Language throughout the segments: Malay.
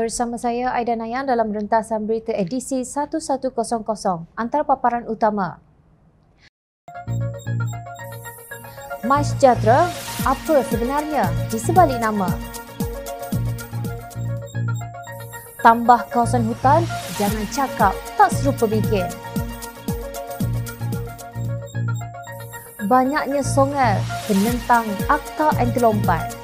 bersama saya Aidan Nayang dalam rentasan berita edisi 1100 antara paparan utama. Mas Jatra, apa sebenarnya di sebalik nama? Tambah kawasan hutan, jangan cakap tak serupa bikin. Banyaknya songel penentang Akta Antilompat.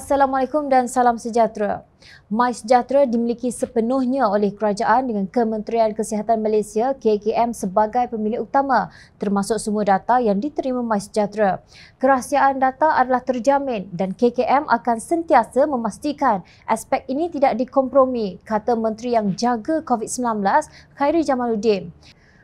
Assalamualaikum dan salam sejahtera. My Sejahtera dimiliki sepenuhnya oleh kerajaan dengan Kementerian Kesihatan Malaysia KKM sebagai pemilik utama termasuk semua data yang diterima My Sejahtera. Kerahsiaan data adalah terjamin dan KKM akan sentiasa memastikan aspek ini tidak dikompromi kata Menteri yang jaga COVID-19 Khairi Jamaluddin.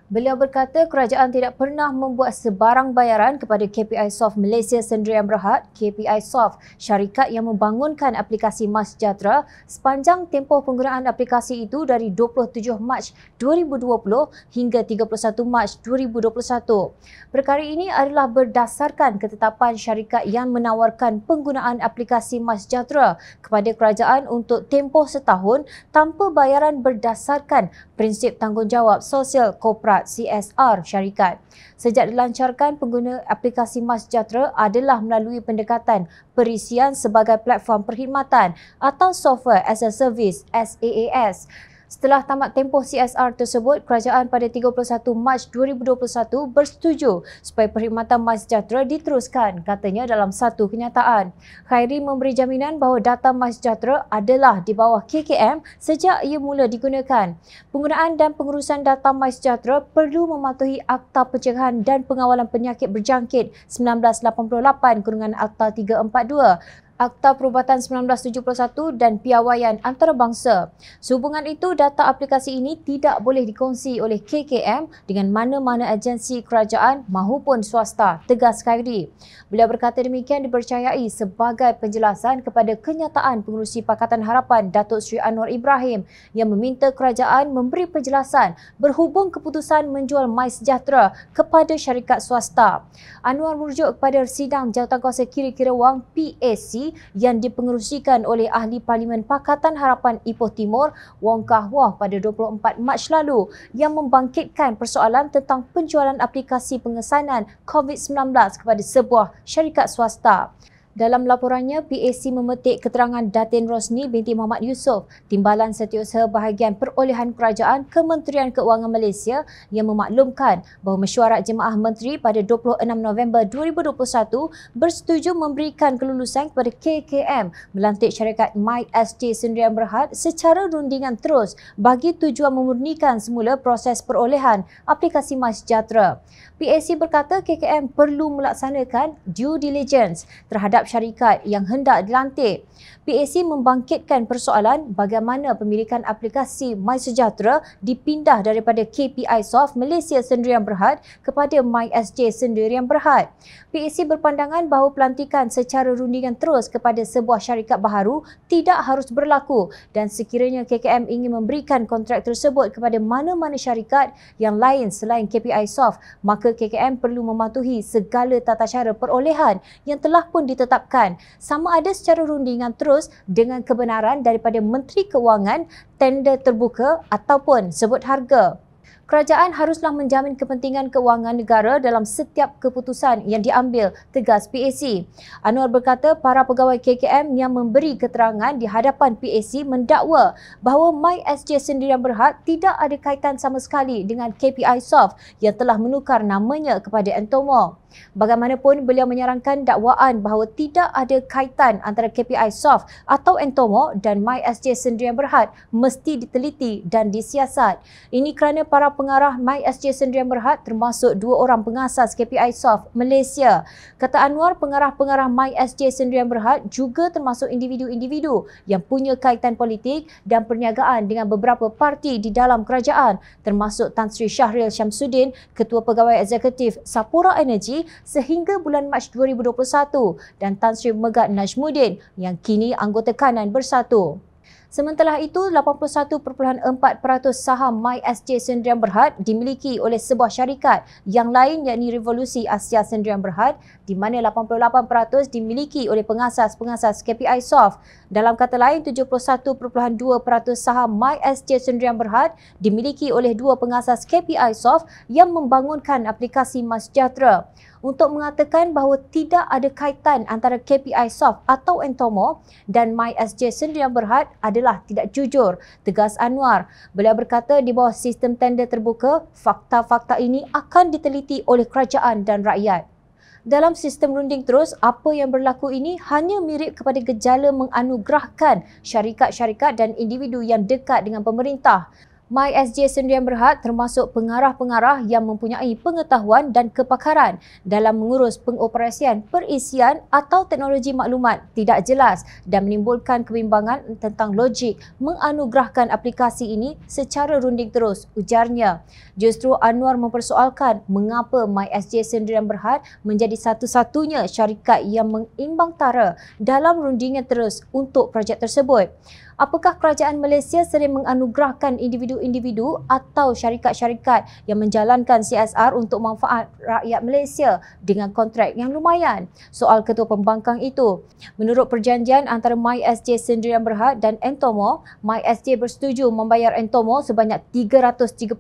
Beliau berkata kerajaan tidak pernah membuat sebarang bayaran kepada KPI Soft Malaysia Sendirian Berhad, KPI Soft, syarikat yang membangunkan aplikasi Mas Jatra sepanjang tempoh penggunaan aplikasi itu dari 27 Mac 2020 hingga 31 Mac 2021. Perkara ini adalah berdasarkan ketetapan syarikat yang menawarkan penggunaan aplikasi Mas Jatra kepada kerajaan untuk tempoh setahun tanpa bayaran berdasarkan prinsip tanggungjawab sosial korporat Barat CSR syarikat. Sejak dilancarkan pengguna aplikasi Mas Jatra adalah melalui pendekatan perisian sebagai platform perkhidmatan atau software as a service SaaS. Setelah tamat tempoh CSR tersebut, kerajaan pada 31 Mac 2021 bersetuju supaya perkhidmatan Mas Jatra diteruskan, katanya dalam satu kenyataan. Khairi memberi jaminan bahawa data Mas Jatra adalah di bawah KKM sejak ia mula digunakan. Penggunaan dan pengurusan data Mas Jatra perlu mematuhi Akta Pencegahan dan Pengawalan Penyakit Berjangkit 1988 Kurungan Akta 342 Akta Perubatan 1971 dan Piawaian Antarabangsa. Sehubungan itu, data aplikasi ini tidak boleh dikongsi oleh KKM dengan mana-mana agensi kerajaan maupun swasta, tegas Khairi. Beliau berkata demikian dipercayai sebagai penjelasan kepada kenyataan pengurusi Pakatan Harapan Datuk Sri Anwar Ibrahim yang meminta kerajaan memberi penjelasan berhubung keputusan menjual mais Sejahtera kepada syarikat swasta. Anwar merujuk kepada sidang jawatankuasa kiri-kiri wang PAC yang dipengerusikan oleh Ahli Parlimen Pakatan Harapan Ipoh Timur Wong Kah Wah pada 24 Mac lalu yang membangkitkan persoalan tentang penjualan aplikasi pengesanan COVID-19 kepada sebuah syarikat swasta. Dalam laporannya, PAC memetik keterangan Datin Rosni binti Muhammad Yusof, timbalan setiausaha bahagian perolehan kerajaan Kementerian Keuangan Malaysia yang memaklumkan bahawa mesyuarat jemaah menteri pada 26 November 2021 bersetuju memberikan kelulusan kepada KKM melantik syarikat MySJ Sendirian Berhad secara rundingan terus bagi tujuan memurnikan semula proses perolehan aplikasi MySejahtera. PAC berkata KKM perlu melaksanakan due diligence terhadap syarikat yang hendak dilantik. PAC membangkitkan persoalan bagaimana pemilikan aplikasi MySejahtera dipindah daripada KPI Soft Malaysia Sendirian Berhad kepada MySJ Sendirian Berhad. PAC berpandangan bahawa pelantikan secara rundingan terus kepada sebuah syarikat baharu tidak harus berlaku dan sekiranya KKM ingin memberikan kontrak tersebut kepada mana-mana syarikat yang lain selain KPI Soft, maka KKM perlu mematuhi segala tata cara perolehan yang telah pun ditetapkan ditetapkan sama ada secara rundingan terus dengan kebenaran daripada Menteri Keuangan tender terbuka ataupun sebut harga. Kerajaan haruslah menjamin kepentingan kewangan negara dalam setiap keputusan yang diambil, tegas PAC. Anwar berkata para pegawai KKM yang memberi keterangan di hadapan PAC mendakwa bahawa MySJ sendirian berhad tidak ada kaitan sama sekali dengan KPI Soft yang telah menukar namanya kepada Entomo. Bagaimanapun, beliau menyarankan dakwaan bahawa tidak ada kaitan antara KPI Soft atau Entomo dan MySJ Sendirian Berhad mesti diteliti dan disiasat. Ini kerana para pengarah MySJ Sendirian Berhad termasuk dua orang pengasas KPI Soft Malaysia. Kata Anwar, pengarah-pengarah MySJ Sendirian Berhad juga termasuk individu-individu yang punya kaitan politik dan perniagaan dengan beberapa parti di dalam kerajaan termasuk Tan Sri Syahril Syamsuddin, Ketua Pegawai Eksekutif Sapura Energy sehingga bulan Mac 2021 dan Tan Sri Megat Najmudin yang kini anggota kanan bersatu. Sementara itu, 81.4% saham MySJ Sendirian Berhad dimiliki oleh sebuah syarikat yang lain yakni Revolusi Asia Sendirian Berhad di mana 88% dimiliki oleh pengasas-pengasas KPI Soft. Dalam kata lain, 71.2% saham MySJ Sendirian Berhad dimiliki oleh dua pengasas KPI Soft yang membangunkan aplikasi MySJatra untuk mengatakan bahawa tidak ada kaitan antara KPI Soft atau Entomo dan MySJ Sdn Bhd adalah tidak jujur, tegas Anwar. Beliau berkata di bawah sistem tender terbuka, fakta-fakta ini akan diteliti oleh kerajaan dan rakyat. Dalam sistem runding terus, apa yang berlaku ini hanya mirip kepada gejala menganugerahkan syarikat-syarikat dan individu yang dekat dengan pemerintah. MySG Sendirian Berhad termasuk pengarah-pengarah yang mempunyai pengetahuan dan kepakaran dalam mengurus pengoperasian perisian atau teknologi maklumat tidak jelas dan menimbulkan kebimbangan tentang logik menganugerahkan aplikasi ini secara runding terus, ujarnya. Justru Anwar mempersoalkan mengapa MySG Sendirian Berhad menjadi satu-satunya syarikat yang mengimbang tara dalam rundingnya terus untuk projek tersebut. Apakah kerajaan Malaysia sering menganugerahkan individu-individu atau syarikat-syarikat yang menjalankan CSR untuk manfaat rakyat Malaysia dengan kontrak yang lumayan? Soal ketua pembangkang itu. Menurut perjanjian antara MySJ Sendirian Berhad dan Entomo, MySJ bersetuju membayar Entomo sebanyak 338.6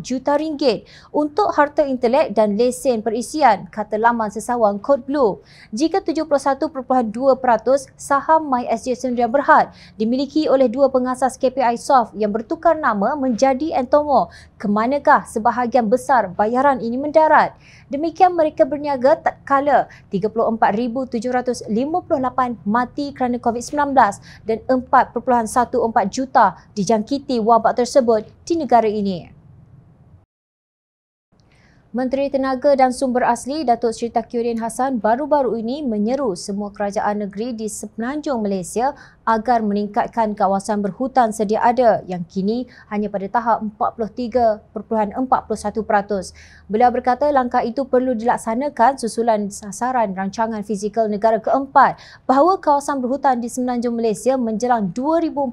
juta ringgit untuk harta intelek dan lesen perisian, kata laman sesawang Code Blue. Jika 71.2% saham MySJ Alexandria Berhad dimiliki oleh dua pengasas KPI Soft yang bertukar nama menjadi Entomo. Kemanakah sebahagian besar bayaran ini mendarat? Demikian mereka berniaga tak kala 34,758 mati kerana COVID-19 dan 4.14 juta dijangkiti wabak tersebut di negara ini. Menteri Tenaga dan Sumber Asli Datuk Seri Takyurin Hassan baru-baru ini menyeru semua kerajaan negeri di semenanjung Malaysia agar meningkatkan kawasan berhutan sedia ada yang kini hanya pada tahap 43.41%. Beliau berkata langkah itu perlu dilaksanakan susulan sasaran rancangan fizikal negara keempat bahawa kawasan berhutan di semenanjung Malaysia menjelang 2040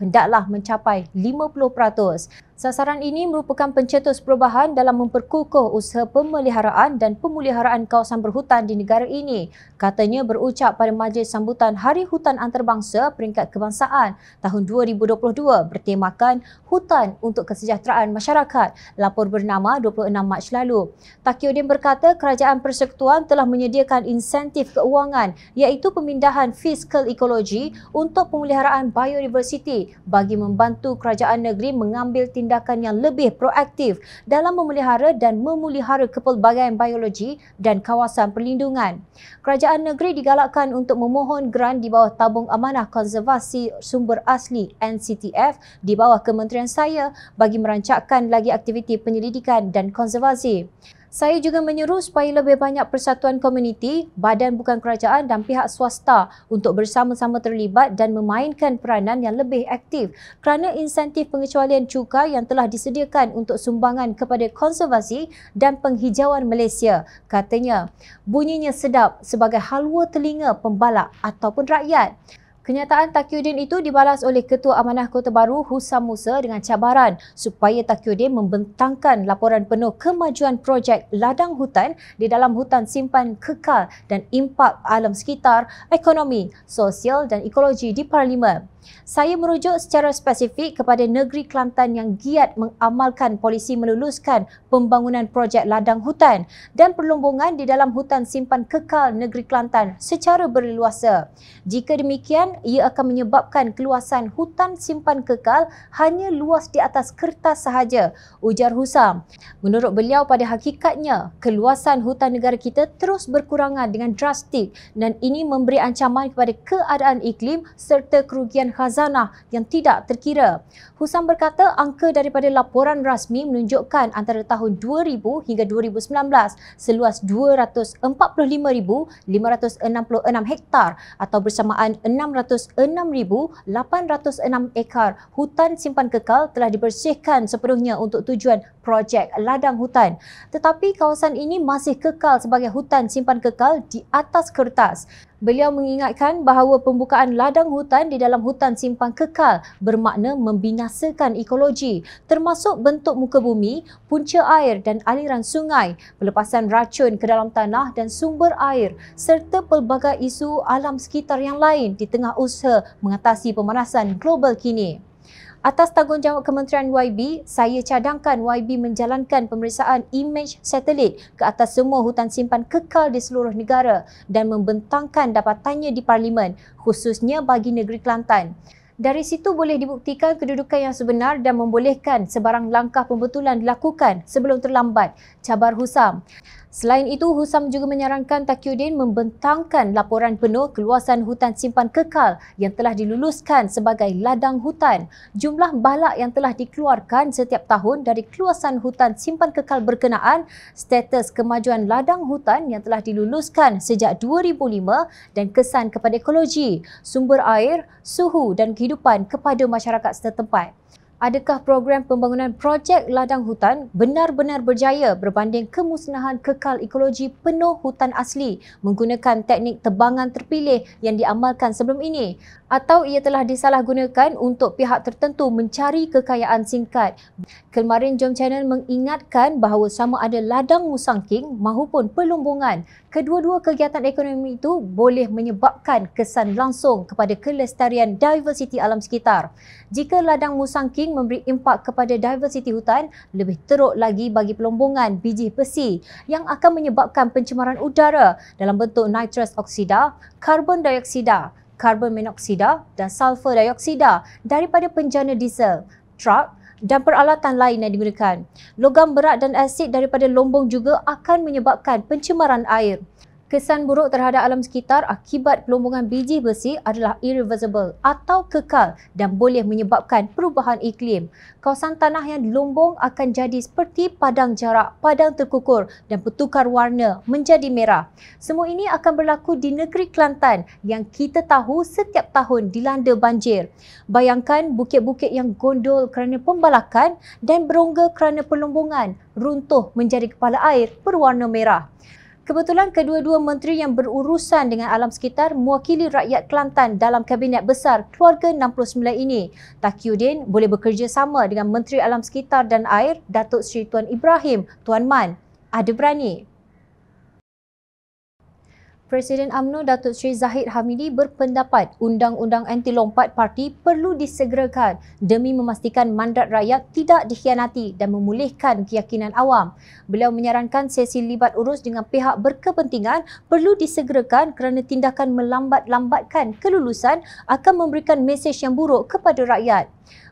hendaklah mencapai 50%. Sasaran ini merupakan pencetus perubahan dalam memperkukuh usaha pemeliharaan dan pemuliharaan kawasan berhutan di negara ini, katanya berucap pada majlis sambutan Hari Hutan Antarabangsa Peringkat Kebangsaan tahun 2022 bertemakan Hutan untuk Kesejahteraan Masyarakat, lapor bernama 26 Mac lalu. Takiuddin berkata Kerajaan Persekutuan telah menyediakan insentif keuangan iaitu pemindahan fiskal ekologi untuk pemuliharaan biodiversiti bagi membantu kerajaan negeri mengambil tindakan tindakan yang lebih proaktif dalam memelihara dan memulihara kepelbagaian biologi dan kawasan perlindungan. Kerajaan negeri digalakkan untuk memohon geran di bawah Tabung Amanah Konservasi Sumber Asli NCTF di bawah Kementerian Saya bagi merancakkan lagi aktiviti penyelidikan dan konservasi. Saya juga menyeru supaya lebih banyak persatuan komuniti, badan bukan kerajaan dan pihak swasta untuk bersama-sama terlibat dan memainkan peranan yang lebih aktif kerana insentif pengecualian cukai yang telah disediakan untuk sumbangan kepada konservasi dan penghijauan Malaysia, katanya. Bunyinya sedap sebagai halwa telinga pembalak ataupun rakyat. Kenyataan Takiuddin itu dibalas oleh Ketua Amanah Kota Baru Husam Musa dengan cabaran supaya Takiuddin membentangkan laporan penuh kemajuan projek ladang hutan di dalam hutan simpan kekal dan impak alam sekitar, ekonomi, sosial dan ekologi di Parlimen. Saya merujuk secara spesifik kepada negeri Kelantan yang giat mengamalkan polisi meluluskan pembangunan projek ladang hutan dan perlombongan di dalam hutan simpan kekal negeri Kelantan secara berleluasa. Jika demikian, ia akan menyebabkan keluasan hutan simpan kekal hanya luas di atas kertas sahaja, ujar Husam. Menurut beliau, pada hakikatnya, keluasan hutan negara kita terus berkurangan dengan drastik dan ini memberi ancaman kepada keadaan iklim serta kerugian khazanah yang tidak terkira. Husam berkata angka daripada laporan rasmi menunjukkan antara tahun 2000 hingga 2019 seluas 245,566 hektar atau bersamaan 600 206,806 ekar hutan simpan kekal telah dibersihkan sepenuhnya untuk tujuan projek ladang hutan. Tetapi kawasan ini masih kekal sebagai hutan simpan kekal di atas kertas. Beliau mengingatkan bahawa pembukaan ladang hutan di dalam hutan simpan kekal bermakna membinasakan ekologi termasuk bentuk muka bumi, punca air dan aliran sungai, pelepasan racun ke dalam tanah dan sumber air serta pelbagai isu alam sekitar yang lain di tengah usaha mengatasi pemanasan global kini. Atas tanggungjawab Kementerian YB, saya cadangkan YB menjalankan pemeriksaan imej satelit ke atas semua hutan simpan kekal di seluruh negara dan membentangkan dapatannya di Parlimen, khususnya bagi negeri Kelantan. Dari situ boleh dibuktikan kedudukan yang sebenar dan membolehkan sebarang langkah pembetulan dilakukan sebelum terlambat, cabar Husam. Selain itu, Husam juga menyarankan Takyudin membentangkan laporan penuh keluasan hutan simpan kekal yang telah diluluskan sebagai ladang hutan. Jumlah balak yang telah dikeluarkan setiap tahun dari keluasan hutan simpan kekal berkenaan, status kemajuan ladang hutan yang telah diluluskan sejak 2005 dan kesan kepada ekologi, sumber air, suhu dan kehidupan kepada masyarakat setempat. Adakah program pembangunan projek ladang hutan benar-benar berjaya berbanding kemusnahan kekal ekologi penuh hutan asli menggunakan teknik tebangan terpilih yang diamalkan sebelum ini atau ia telah disalahgunakan untuk pihak tertentu mencari kekayaan singkat? Kemarin Jom Channel mengingatkan bahawa sama ada ladang musangking maupun pelumbungan kedua-dua kegiatan ekonomi itu boleh menyebabkan kesan langsung kepada kelestarian diversiti alam sekitar. Jika ladang Musang King memberi impak kepada diversiti hutan, lebih teruk lagi bagi pelombongan biji besi yang akan menyebabkan pencemaran udara dalam bentuk nitrous oksida, karbon dioksida, karbon monoksida dan sulfur dioksida daripada penjana diesel, truk dan peralatan lain yang digunakan. Logam berat dan asid daripada lombong juga akan menyebabkan pencemaran air. Kesan buruk terhadap alam sekitar akibat pelombongan biji besi adalah irreversible atau kekal dan boleh menyebabkan perubahan iklim. Kawasan tanah yang dilombong akan jadi seperti padang jarak, padang terkukur dan petukar warna menjadi merah. Semua ini akan berlaku di negeri Kelantan yang kita tahu setiap tahun dilanda banjir. Bayangkan bukit-bukit yang gondol kerana pembalakan dan berongga kerana pelombongan runtuh menjadi kepala air berwarna merah. Kebetulan kedua-dua menteri yang berurusan dengan alam sekitar mewakili rakyat Kelantan dalam Kabinet Besar Keluarga 69 ini. Takyudin boleh bekerjasama dengan Menteri Alam Sekitar dan Air, Datuk Seri Tuan Ibrahim, Tuan Man. Ada berani. Presiden UMNO Datuk Seri Zahid Hamidi berpendapat undang-undang anti lompat parti perlu disegerakan demi memastikan mandat rakyat tidak dikhianati dan memulihkan keyakinan awam. Beliau menyarankan sesi libat urus dengan pihak berkepentingan perlu disegerakan kerana tindakan melambat-lambatkan kelulusan akan memberikan mesej yang buruk kepada rakyat.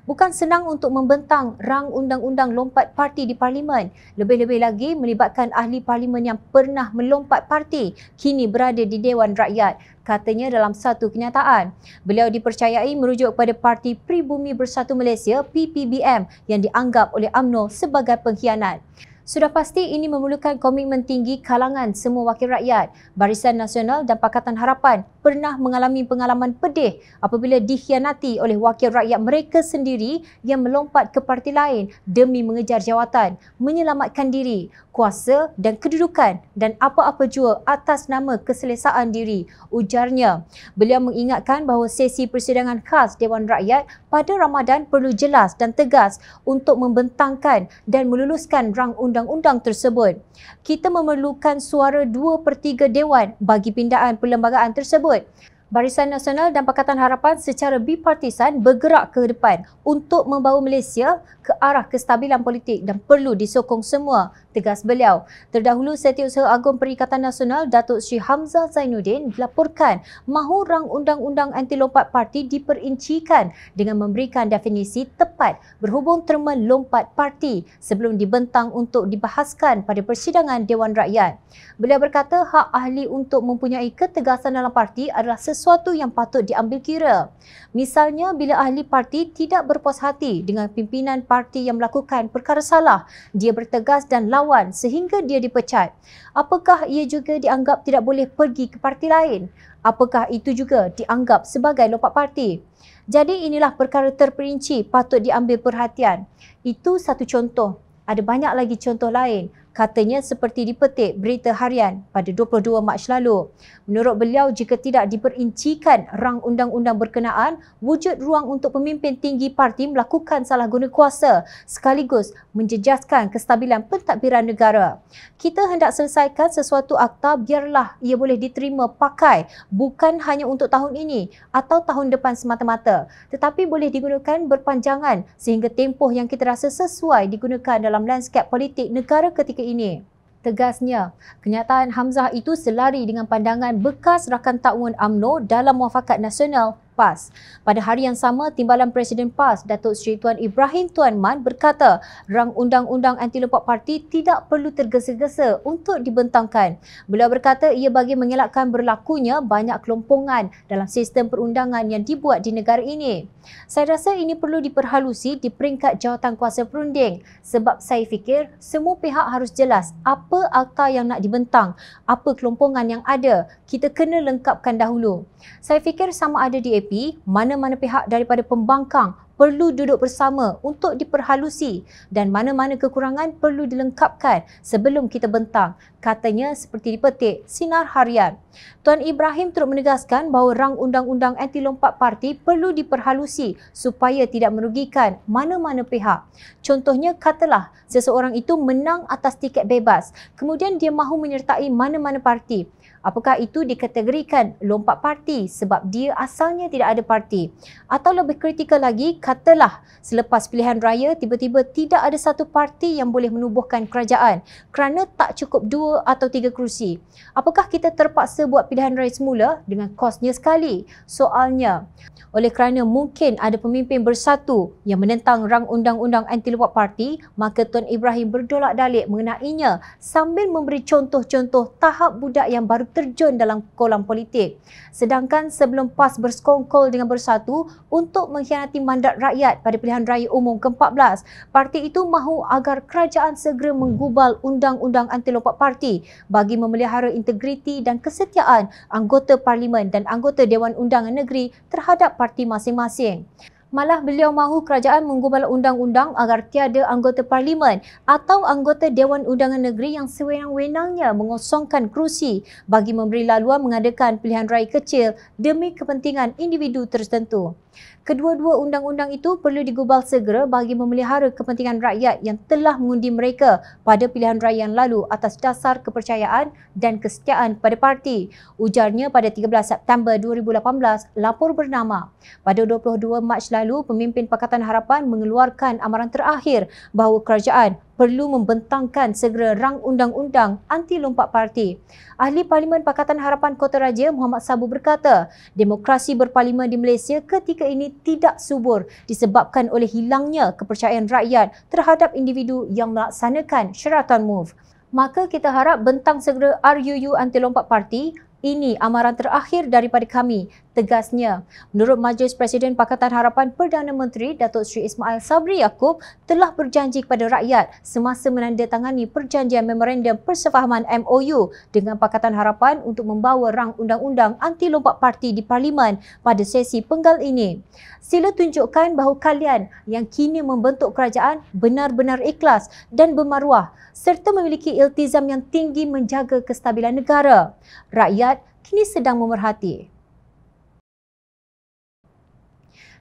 Bukan senang untuk membentang rang undang-undang lompat parti di parlimen. Lebih-lebih lagi melibatkan ahli parlimen yang pernah melompat parti kini berada di Dewan Rakyat katanya dalam satu kenyataan. Beliau dipercayai merujuk kepada Parti Pribumi Bersatu Malaysia PPBM yang dianggap oleh AMNO sebagai pengkhianat. Sudah pasti ini memerlukan komitmen tinggi kalangan semua wakil rakyat. Barisan Nasional dan Pakatan Harapan pernah mengalami pengalaman pedih apabila dikhianati oleh wakil rakyat mereka sendiri yang melompat ke parti lain demi mengejar jawatan, menyelamatkan diri kuasa dan kedudukan dan apa-apa jua atas nama keselesaan diri, ujarnya. Beliau mengingatkan bahawa sesi persidangan khas Dewan Rakyat pada Ramadan perlu jelas dan tegas untuk membentangkan dan meluluskan rang undang-undang tersebut. Kita memerlukan suara 2 per 3 Dewan bagi pindaan perlembagaan tersebut. Barisan Nasional dan Pakatan Harapan secara bipartisan bergerak ke depan untuk membawa Malaysia ke arah kestabilan politik dan perlu disokong semua, tegas beliau. Terdahulu, Setiausaha Agung Perikatan Nasional Datuk Sri Hamzah Zainuddin dilaporkan mahu rang undang-undang anti-lompat parti diperincikan dengan memberikan definisi tepat berhubung terma lompat parti sebelum dibentang untuk dibahaskan pada persidangan Dewan Rakyat. Beliau berkata hak ahli untuk mempunyai ketegasan dalam parti adalah sesuatu sesuatu yang patut diambil kira. Misalnya bila ahli parti tidak berpuas hati dengan pimpinan parti yang melakukan perkara salah, dia bertegas dan lawan sehingga dia dipecat. Apakah ia juga dianggap tidak boleh pergi ke parti lain? Apakah itu juga dianggap sebagai lopak parti? Jadi inilah perkara terperinci patut diambil perhatian. Itu satu contoh. Ada banyak lagi contoh lain katanya seperti dipetik berita harian pada 22 Mac lalu. Menurut beliau, jika tidak diperincikan rang undang-undang berkenaan, wujud ruang untuk pemimpin tinggi parti melakukan salah guna kuasa sekaligus menjejaskan kestabilan pentadbiran negara. Kita hendak selesaikan sesuatu akta biarlah ia boleh diterima pakai bukan hanya untuk tahun ini atau tahun depan semata-mata tetapi boleh digunakan berpanjangan sehingga tempoh yang kita rasa sesuai digunakan dalam landscape politik negara ketika ini. Tegasnya, kenyataan Hamzah itu selari dengan pandangan bekas rakan ta'un Amno dalam muafakat nasional PAS. Pada hari yang sama, Timbalan Presiden PAS, Datuk Seri Tuan Ibrahim Tuan Man berkata rang undang-undang anti lepak parti tidak perlu tergesa-gesa untuk dibentangkan. Beliau berkata ia bagi mengelakkan berlakunya banyak kelompongan dalam sistem perundangan yang dibuat di negara ini. Saya rasa ini perlu diperhalusi di peringkat jawatan kuasa perunding sebab saya fikir semua pihak harus jelas apa akta yang nak dibentang, apa kelompongan yang ada. Kita kena lengkapkan dahulu. Saya fikir sama ada di PKP, mana-mana pihak daripada pembangkang perlu duduk bersama untuk diperhalusi dan mana-mana kekurangan perlu dilengkapkan sebelum kita bentang, katanya seperti dipetik sinar harian. Tuan Ibrahim turut menegaskan bahawa rang undang-undang anti lompat parti perlu diperhalusi supaya tidak merugikan mana-mana pihak. Contohnya katalah seseorang itu menang atas tiket bebas, kemudian dia mahu menyertai mana-mana parti. Apakah itu dikategorikan lompat parti sebab dia asalnya tidak ada parti? Atau lebih kritikal lagi, katalah selepas pilihan raya tiba-tiba tidak ada satu parti yang boleh menubuhkan kerajaan kerana tak cukup dua atau tiga kerusi. Apakah kita terpaksa buat pilihan raya semula dengan kosnya sekali? Soalnya, oleh kerana mungkin ada pemimpin bersatu yang menentang rang undang-undang anti lompat parti, maka Tuan Ibrahim berdolak-dalik mengenainya sambil memberi contoh-contoh tahap budak yang baru terjun dalam kolam politik. Sedangkan sebelum PAS berskongkol dengan bersatu untuk mengkhianati mandat rakyat pada pilihan raya umum ke-14, parti itu mahu agar kerajaan segera menggubal undang-undang anti lompat parti bagi memelihara integriti dan kesetiaan anggota parlimen dan anggota Dewan Undangan Negeri terhadap parti masing-masing malah beliau mahu kerajaan menggubal undang-undang agar tiada anggota parlimen atau anggota Dewan Undangan Negeri yang sewenang-wenangnya mengosongkan kerusi bagi memberi laluan mengadakan pilihan raya kecil demi kepentingan individu tertentu. Kedua-dua undang-undang itu perlu digubal segera bagi memelihara kepentingan rakyat yang telah mengundi mereka pada pilihan raya yang lalu atas dasar kepercayaan dan kesetiaan pada parti. Ujarnya pada 13 September 2018, lapor bernama. Pada 22 Mac lalu, pemimpin Pakatan Harapan mengeluarkan amaran terakhir bahawa kerajaan perlu membentangkan segera rang undang-undang anti lompat parti. Ahli Parlimen Pakatan Harapan Kota Raja Muhammad Sabu berkata, demokrasi berparlimen di Malaysia ketika ini tidak subur disebabkan oleh hilangnya kepercayaan rakyat terhadap individu yang melaksanakan syaratan MOVE. Maka kita harap bentang segera RUU anti lompat parti ini amaran terakhir daripada kami, tegasnya. Menurut Majlis Presiden Pakatan Harapan Perdana Menteri Datuk Sri Ismail Sabri Yaakob telah berjanji kepada rakyat semasa menandatangani perjanjian memorandum persefahaman MOU dengan Pakatan Harapan untuk membawa rang undang-undang anti lompat parti di parlimen pada sesi penggal ini. Sila tunjukkan bahawa kalian yang kini membentuk kerajaan benar-benar ikhlas dan bermaruah serta memiliki iltizam yang tinggi menjaga kestabilan negara. Rakyat kini sedang memerhati.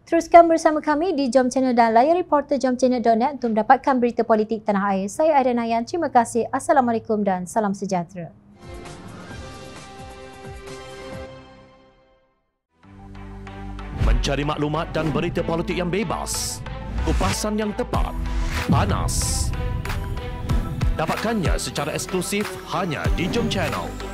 Teruskan bersama kami di Jom Channel dan layar reporter jomchannel.net untuk mendapatkan berita politik tanah air. Saya Aida Nayan, terima kasih. Assalamualaikum dan salam sejahtera. Mencari maklumat dan berita politik yang bebas, kupasan yang tepat, panas. Dapatkannya secara eksklusif hanya di Jom Channel.